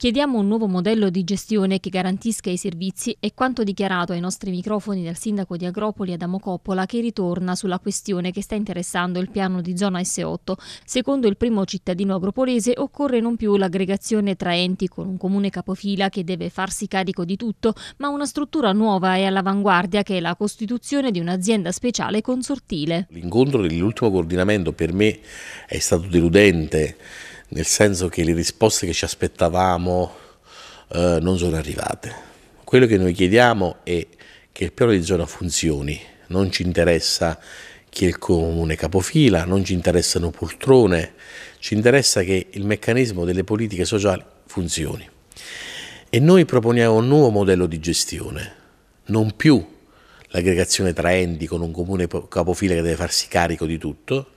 Chiediamo un nuovo modello di gestione che garantisca i servizi e quanto dichiarato ai nostri microfoni dal sindaco di Agropoli Adamo Coppola che ritorna sulla questione che sta interessando il piano di zona S8. Secondo il primo cittadino agropolese occorre non più l'aggregazione tra enti con un comune capofila che deve farsi carico di tutto, ma una struttura nuova e all'avanguardia che è la costituzione di un'azienda speciale consortile. L'incontro dell'ultimo coordinamento per me è stato deludente nel senso che le risposte che ci aspettavamo eh, non sono arrivate. Quello che noi chiediamo è che il piano di zona funzioni, non ci interessa chi è il comune capofila, non ci interessano poltrone, ci interessa che il meccanismo delle politiche sociali funzioni. E noi proponiamo un nuovo modello di gestione, non più l'aggregazione tra enti con un comune capofila che deve farsi carico di tutto,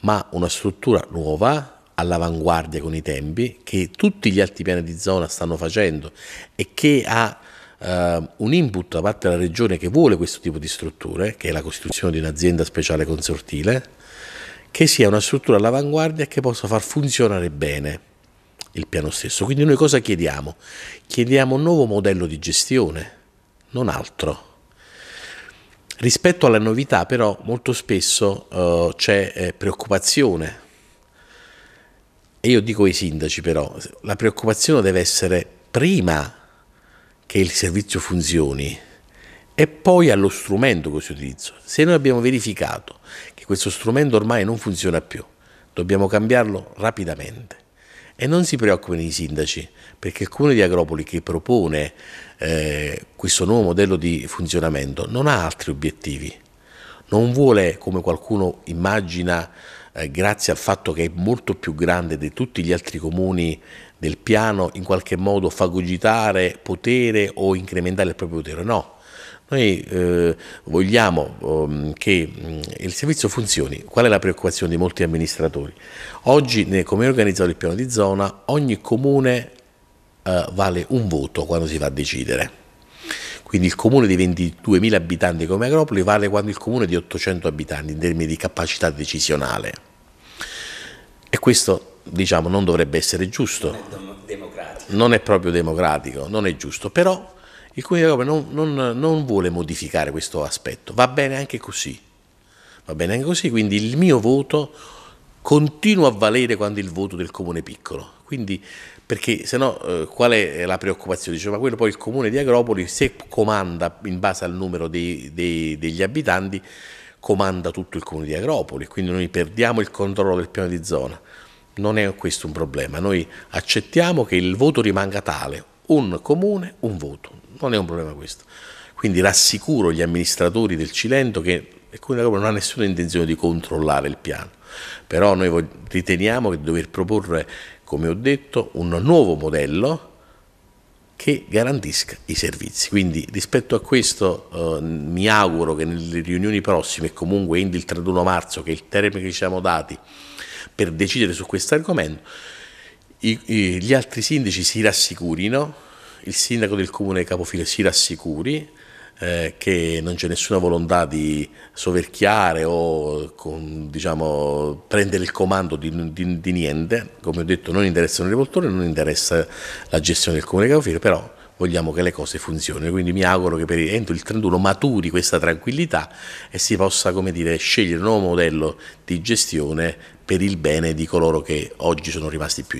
ma una struttura nuova all'avanguardia con i tempi, che tutti gli altri piani di zona stanno facendo e che ha eh, un input da parte della regione che vuole questo tipo di strutture, che è la costituzione di un'azienda speciale consortile, che sia una struttura all'avanguardia e che possa far funzionare bene il piano stesso. Quindi noi cosa chiediamo? Chiediamo un nuovo modello di gestione, non altro. Rispetto alla novità però molto spesso eh, c'è eh, preoccupazione e io dico ai sindaci però, la preoccupazione deve essere prima che il servizio funzioni e poi allo strumento che si utilizza. Se noi abbiamo verificato che questo strumento ormai non funziona più, dobbiamo cambiarlo rapidamente. E non si preoccupano i sindaci, perché il comune di Agropoli che propone eh, questo nuovo modello di funzionamento non ha altri obiettivi, non vuole, come qualcuno immagina, eh, grazie al fatto che è molto più grande di tutti gli altri comuni del piano, in qualche modo fagogitare potere o incrementare il proprio potere. No, noi eh, vogliamo um, che um, il servizio funzioni. Qual è la preoccupazione di molti amministratori? Oggi, come è organizzato il piano di zona, ogni comune eh, vale un voto quando si va a decidere quindi il comune di 22.000 abitanti come Agropoli vale quanto il comune di 800 abitanti in termini di capacità decisionale. E questo, diciamo, non dovrebbe essere giusto. Non è, proprio democratico, non è giusto, però il comune di Agropoli non, non, non vuole modificare questo aspetto. Va bene anche così. Va bene anche così, quindi il mio voto continua a valere quando il voto del comune è piccolo. Quindi, perché se no, eh, qual è la preoccupazione? Dice, ma quello poi il comune di Agropoli, se comanda in base al numero dei, dei, degli abitanti, comanda tutto il comune di Agropoli, quindi noi perdiamo il controllo del piano di zona. Non è questo un problema, noi accettiamo che il voto rimanga tale, un comune, un voto, non è un problema questo. Quindi rassicuro gli amministratori del Cilento che il comune di Agropoli non ha nessuna intenzione di controllare il piano, però noi riteniamo di dover proporre, come ho detto, un nuovo modello che garantisca i servizi. Quindi rispetto a questo eh, mi auguro che nelle riunioni prossime, comunque entro il 31 marzo, che è il termine che ci siamo dati per decidere su questo argomento, i, i, gli altri sindaci si rassicurino, il sindaco del comune Capofile si rassicuri, eh, che non c'è nessuna volontà di soverchiare o con, diciamo, prendere il comando di, di, di, niente, come ho detto non interessano i rivoltori, non interessa la gestione del comune Caufiro, però vogliamo che le cose funzionino, quindi mi auguro che per entro il 31 maturi questa tranquillità e si possa dire, scegliere un nuovo modello di gestione per il bene di coloro che oggi sono rimasti più